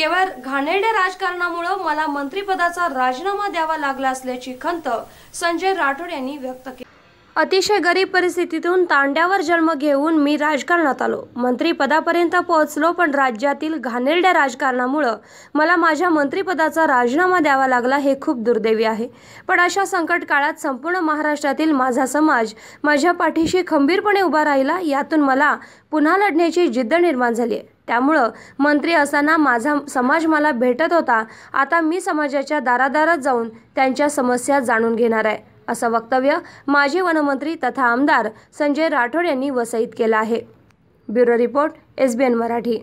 केवळ घाणेरड्या राजकारणामुळे मला मंत्रिपदाचा राजीनामा द्यावा लागला असल्याची खंत संजय राठोड यांनी व्यक्त केली अतिशय गरीब परिस्थितीतून तांड्यावर जन्म घेऊन मी राजकारणात आलो मंत्रीपदापर्यंत पोहोचलो पण राज्यातील घाणेरड्या राजकारणामुळं मला माझ्या मंत्रीपदाचा राजीनामा द्यावा लागला हे खूप दुर्दैवी आहे पण अशा संकट काळात संपूर्ण महाराष्ट्रातील माझा समाज माझ्या पाठीशी खंबीरपणे उभा राहिला यातून मला पुन्हा लढण्याची जिद्द निर्माण झाली आहे त्यामुळं मंत्री असताना माझा समाज मला भेटत होता आता मी समाजाच्या दारादारात जाऊन त्यांच्या समस्या जाणून घेणार आहे असं वक्तव्य माजी वनमंत्री तथा आमदार संजय राठोड यांनी वसईत केलं आहे ब्युरो रिपोर्ट एसबीएन मराठी